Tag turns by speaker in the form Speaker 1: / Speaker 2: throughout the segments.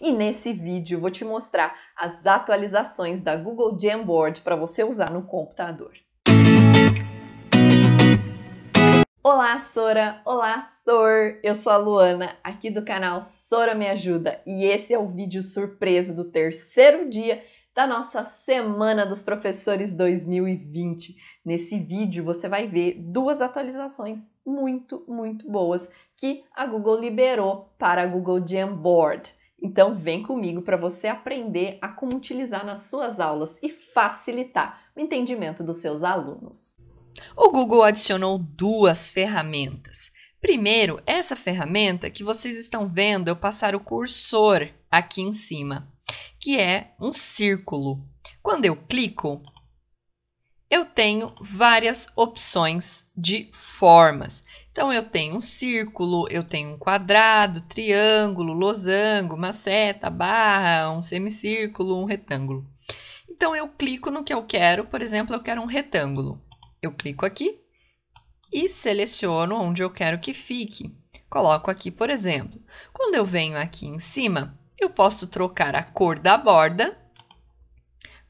Speaker 1: E nesse vídeo vou te mostrar as atualizações da Google Jamboard para você usar no computador. Olá, Sora! Olá, Sor! Eu sou a Luana, aqui do canal Sora Me Ajuda, e esse é o vídeo surpresa do terceiro dia da nossa Semana dos Professores 2020. Nesse vídeo você vai ver duas atualizações muito, muito boas que a Google liberou para a Google Jamboard. Então vem comigo para você aprender a como utilizar nas suas aulas e facilitar o entendimento dos seus alunos. O Google adicionou duas ferramentas. Primeiro, essa ferramenta que vocês estão vendo eu passar o cursor aqui em cima, que é um círculo. Quando eu clico, eu tenho várias opções de formas. Então, eu tenho um círculo, eu tenho um quadrado, triângulo, losango, uma seta, barra, um semicírculo, um retângulo. Então, eu clico no que eu quero, por exemplo, eu quero um retângulo. Eu clico aqui e seleciono onde eu quero que fique. Coloco aqui, por exemplo. Quando eu venho aqui em cima, eu posso trocar a cor da borda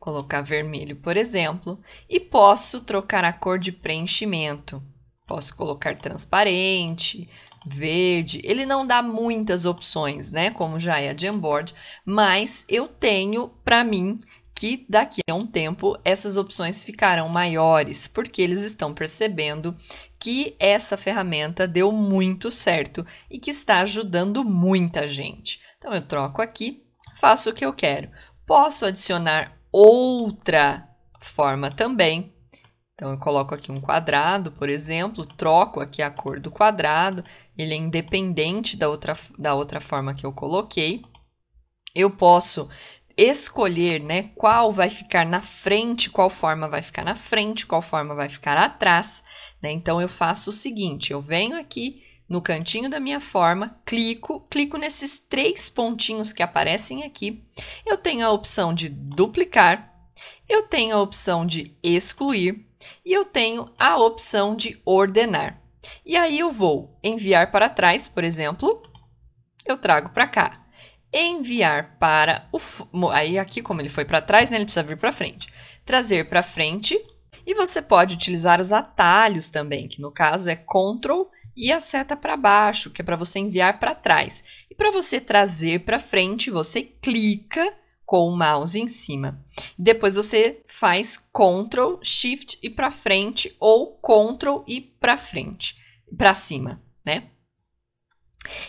Speaker 1: colocar vermelho, por exemplo, e posso trocar a cor de preenchimento. Posso colocar transparente, verde. Ele não dá muitas opções, né? Como já é a Jamboard, mas eu tenho para mim que daqui a um tempo essas opções ficarão maiores, porque eles estão percebendo que essa ferramenta deu muito certo e que está ajudando muita gente. Então eu troco aqui, faço o que eu quero. Posso adicionar outra forma também. Então, eu coloco aqui um quadrado, por exemplo, troco aqui a cor do quadrado, ele é independente da outra, da outra forma que eu coloquei. Eu posso escolher né, qual vai ficar na frente, qual forma vai ficar na frente, qual forma vai ficar atrás. Né? Então, eu faço o seguinte, eu venho aqui no cantinho da minha forma, clico, clico nesses três pontinhos que aparecem aqui. Eu tenho a opção de duplicar, eu tenho a opção de excluir e eu tenho a opção de ordenar. E aí eu vou enviar para trás, por exemplo, eu trago para cá. Enviar para o... Aí aqui, como ele foi para trás, né, ele precisa vir para frente. Trazer para frente. E você pode utilizar os atalhos também, que no caso é Ctrl e a seta para baixo, que é para você enviar para trás. E para você trazer para frente, você clica com o mouse em cima. Depois você faz Ctrl, Shift e para frente ou Ctrl e para frente, para cima, né?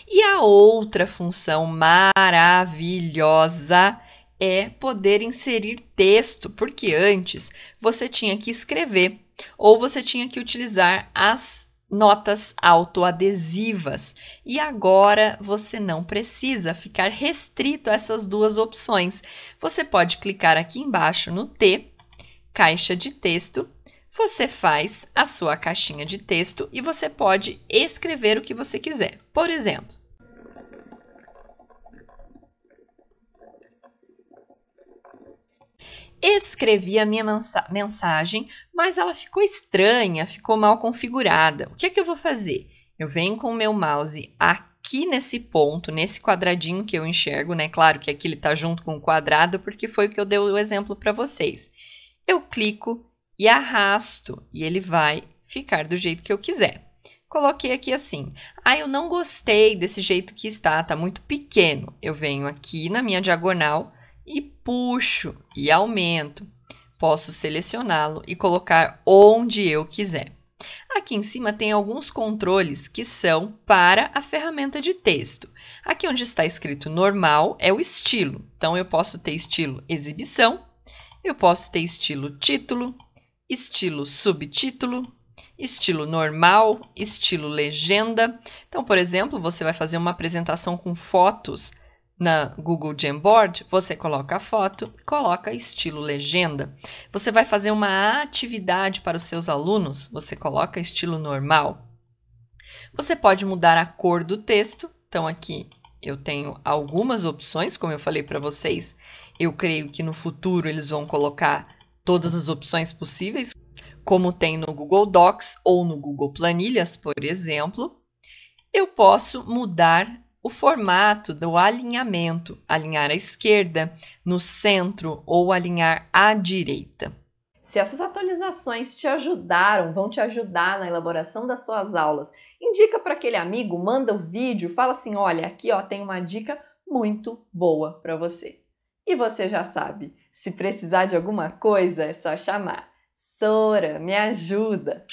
Speaker 1: E a outra função maravilhosa é poder inserir texto, porque antes você tinha que escrever ou você tinha que utilizar as notas autoadesivas. E agora você não precisa ficar restrito a essas duas opções. Você pode clicar aqui embaixo no T, caixa de texto, você faz a sua caixinha de texto e você pode escrever o que você quiser. Por exemplo, Escrevi a minha mensagem, mas ela ficou estranha, ficou mal configurada. O que é que eu vou fazer? Eu venho com o meu mouse aqui nesse ponto, nesse quadradinho que eu enxergo, né? Claro que aqui ele está junto com o quadrado, porque foi o que eu dei o exemplo para vocês. Eu clico e arrasto, e ele vai ficar do jeito que eu quiser coloquei aqui assim. Ah, eu não gostei desse jeito que está, tá muito pequeno. Eu venho aqui na minha diagonal, e puxo e aumento. Posso selecioná-lo e colocar onde eu quiser. Aqui em cima tem alguns controles que são para a ferramenta de texto. Aqui onde está escrito normal é o estilo. Então, eu posso ter estilo exibição, eu posso ter estilo título, estilo subtítulo, estilo normal, estilo legenda. Então, por exemplo, você vai fazer uma apresentação com fotos na Google Jamboard, você coloca a foto, coloca estilo legenda. Você vai fazer uma atividade para os seus alunos, você coloca estilo normal. Você pode mudar a cor do texto, então aqui eu tenho algumas opções, como eu falei para vocês. Eu creio que no futuro eles vão colocar todas as opções possíveis, como tem no Google Docs ou no Google Planilhas, por exemplo. Eu posso mudar o formato do alinhamento, alinhar à esquerda, no centro ou alinhar à direita. Se essas atualizações te ajudaram, vão te ajudar na elaboração das suas aulas, indica para aquele amigo, manda o um vídeo, fala assim: olha, aqui ó, tem uma dica muito boa para você. E você já sabe, se precisar de alguma coisa é só chamar. Sora, me ajuda!